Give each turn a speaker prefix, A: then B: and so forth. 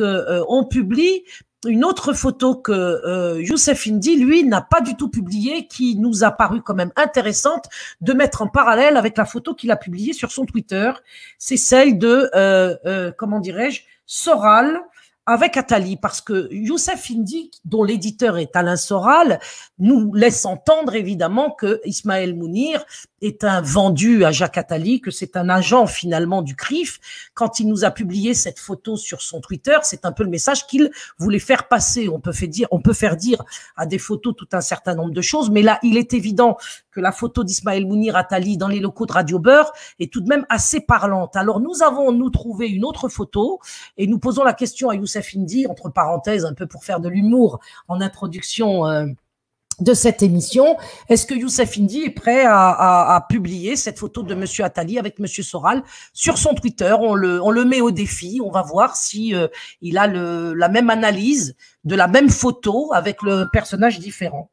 A: Euh, on publie une autre photo que euh, Youssef Indy, lui, n'a pas du tout publiée, qui nous a paru quand même intéressante de mettre en parallèle avec la photo qu'il a publiée sur son Twitter. C'est celle de, euh, comment dirais-je, Soral avec Attali, parce que Youssef Indy, dont l'éditeur est Alain Soral, nous laisse entendre évidemment que Ismaël Mounir est un vendu à Jacques Attali, que c'est un agent finalement du CRIF. Quand il nous a publié cette photo sur son Twitter, c'est un peu le message qu'il voulait faire passer. On peut, faire dire, on peut faire dire à des photos tout un certain nombre de choses, mais là, il est évident que la photo d'Ismaël Mounir Attali dans les locaux de Radio Beurre est tout de même assez parlante. Alors nous avons, nous, trouvé une autre photo et nous posons la question à Youssef Indy, entre parenthèses, un peu pour faire de l'humour en introduction. Euh, de cette émission. Est-ce que Youssef Indy est prêt à, publier cette photo de Monsieur Attali avec Monsieur Soral sur son Twitter on le, on le met au défi. On va voir si euh, il a le, la même analyse de la même photo avec le personnage différent.